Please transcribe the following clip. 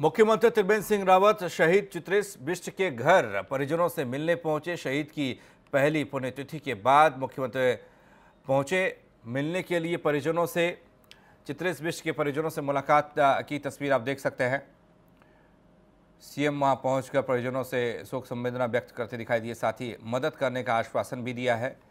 मुख्यमंत्री त्रिवेंद्र सिंह रावत शहीद चित्रेश बिष्ट के घर परिजनों से मिलने पहुंचे शहीद की पहली पुण्यतिथि के बाद मुख्यमंत्री पहुंचे मिलने के लिए परिजनों से चित्रेश बिष्ट के परिजनों से मुलाकात की तस्वीर आप देख सकते हैं सीएम वहां पहुंचकर परिजनों से शोक संवेदना व्यक्त करते दिखाई दिए साथ ही मदद करने का आश्वासन भी दिया है